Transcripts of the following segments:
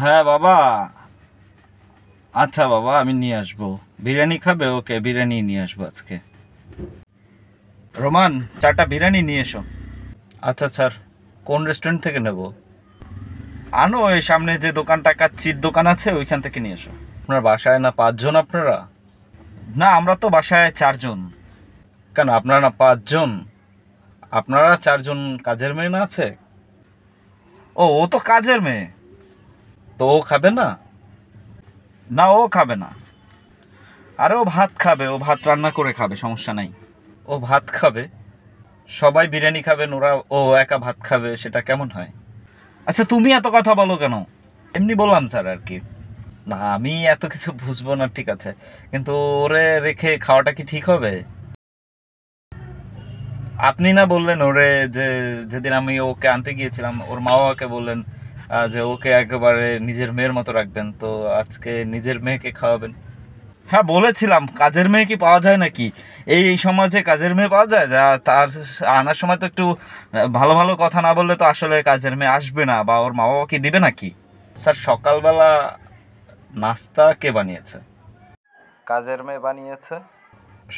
হ্যাঁ বাবা আচ্ছা বাবা আমি নিয়ে আসবো বিরিয়ানি খাবে ওকে বিরিয়ানি নিয়ে আসবো আজকে রোমান চারটা বিরিয়ানি নিয়ে এসো আচ্ছা স্যার কোন রেস্টুরেন্ট থেকে নেব আনো এই সামনে যে দোকানটা কাচ্চির দোকান আছে ওইখান থেকে নিয়ে এসো আপনার বাসায় না পাঁচজন আপনারা না আমরা তো বাসায় চারজন কেন আপনারা না পাঁচজন আপনারা চারজন কাজের মেয়ে না আছে ও ও তো কাজের মেয়ে তো ও খাবে না না ও খাবে না আরে ও ভাত খাবে ও ভাত রান্না করে খাবে সমস্যা নাই ও ভাত খাবে সবাই বিরিয়ানি খাবেন ওরা ও একা ভাত খাবে সেটা কেমন হয় আচ্ছা তুমি এত কথা বলো কেন এমনি বললাম স্যার আর কি না আমি এত কিছু বুঝবো না ঠিক আছে কিন্তু ওরে রেখে খাওয়াটা কি ঠিক হবে আপনি না বললেন ওরে যে যেদিন আমি ওকে আনতে গিয়েছিলাম ওর মা বাবাকে বললেন যে ওকে একেবারে নিজের মেয়ের মতো রাখবেন তো আজকে নিজের মেয়েকে খাওয়াবেন হ্যাঁ বলেছিলাম কাজের মেয়ে কি পাওয়া যায় নাকি এই এই সমাজে কাজের মেয়ে পাওয়া যায় যা তার আনার সময় তো একটু ভালো ভালো কথা না বললে তো আসলে কাজের মেয়ে আসবে না বা ওর মা বাবা কি দিবে নাকি স্যার সকালবেলা নাস্তা কে বানিয়েছে কাজের মেয়ে বানিয়েছে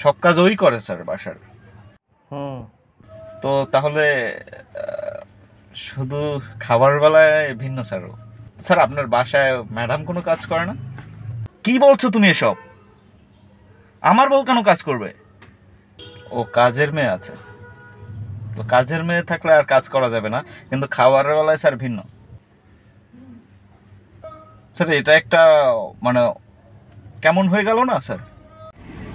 সব কাজ ওই করে স্যার বাসার হুম তো তাহলে শুধু খাবার বেলায় ভিন্ন স্যার স্যার আপনার বাসায় ম্যাডাম কোনো কাজ করে না কি বলছো তুমি এসব আমার বউ কেন কাজ করবে ও কাজের মেয়ে আছে তো কাজের মেয়ে থাকলে আর কাজ করা যাবে না কিন্তু খাবারের বেলায় স্যার ভিন্ন স্যার এটা একটা মানে কেমন হয়ে গেল না স্যার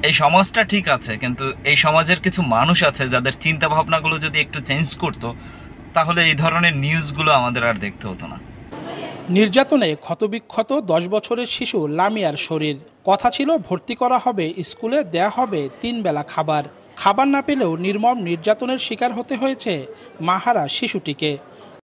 এই সমাজটা ঠিক আছে কিন্তু এই সমাজের কিছু মানুষ আছে যাদের চিন্তা ভাবনাগুলো যদি একটু চেঞ্জ করতো তাহলে এই ধরনের নিউজগুলো আমাদের আর দেখতে হতো না নির্যাতনে ক্ষতবিক্ষত দশ বছরের শিশু লামিয়ার শরীর কথা ছিল ভর্তি করা হবে স্কুলে দেয়া হবে তিন বেলা খাবার খাবার না পেলেও নির্মম নির্যাতনের শিকার হতে হয়েছে মাহারা শিশুটিকে